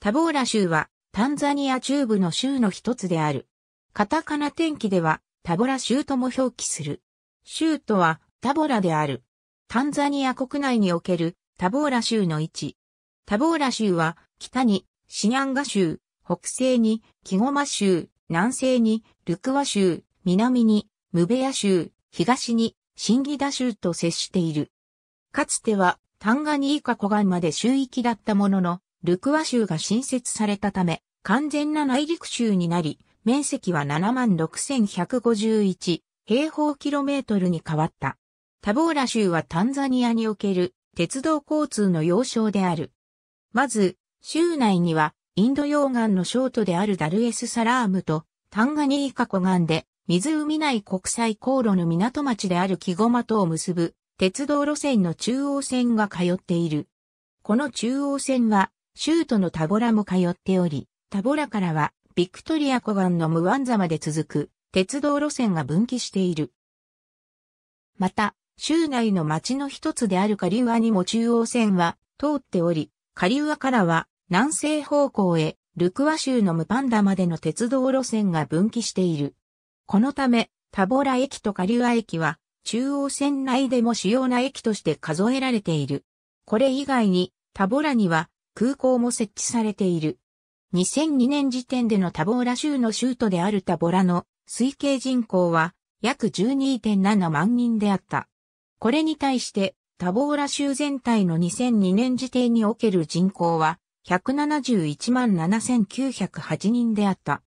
タボーラ州はタンザニア中部の州の一つである。カタカナ天気ではタボラ州とも表記する。州都はタボラである。タンザニア国内におけるタボーラ州の位置。タボーラ州は北にシニャンガ州、北西にキゴマ州、南西にルクワ州、南にムベヤ州、東にシンギダ州と接している。かつてはタンガニーカ湖岸まで州域だったものの、ルクワ州が新設されたため、完全な内陸州になり、面積は76,151平方キロメートルに変わった。タボーラ州はタンザニアにおける鉄道交通の要衝である。まず、州内にはインド洋岸のショートであるダルエスサラームとタンガニーカ湖岸で湖内国際航路の港町であるキゴマとを結ぶ鉄道路線の中央線が通っている。この中央線は州都のタボラも通っており、タボラからはビクトリア湖岸のムワンザまで続く鉄道路線が分岐している。また、州内の町の一つであるカリウアにも中央線は通っており、カリウアからは南西方向へルクワ州のムパンダまでの鉄道路線が分岐している。このため、タボラ駅とカリウア駅は中央線内でも主要な駅として数えられている。これ以外にタボラには空港も設置されている。2002年時点でのタボーラ州の州都であるタボラの推計人口は約12.7万人であった。これに対してタボーラ州全体の2002年時点における人口は171万7908人であった。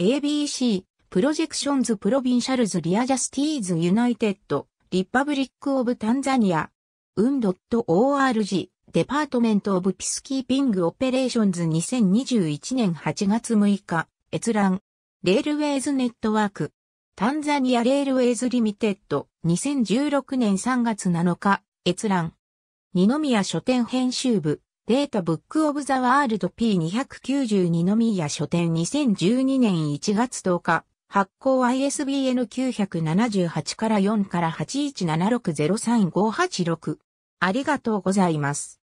ABC プロジェクションズ・プロビンシャルズ・リアジャスティーズ・ユナイテッド・リパブリック・オブ・タンザニア un.org デパートメント・オブ・ピスキーピング・オペレーションズ2021年8月6日閲覧レールウェイズ・ネットワークタンザニア・レールウェイズ・リミテッド2016年3月7日閲覧二宮書店編集部データブックオブザワールド P292 二みや書店2012年1月10日、発行 ISBN 978から4から817603586。ありがとうございます。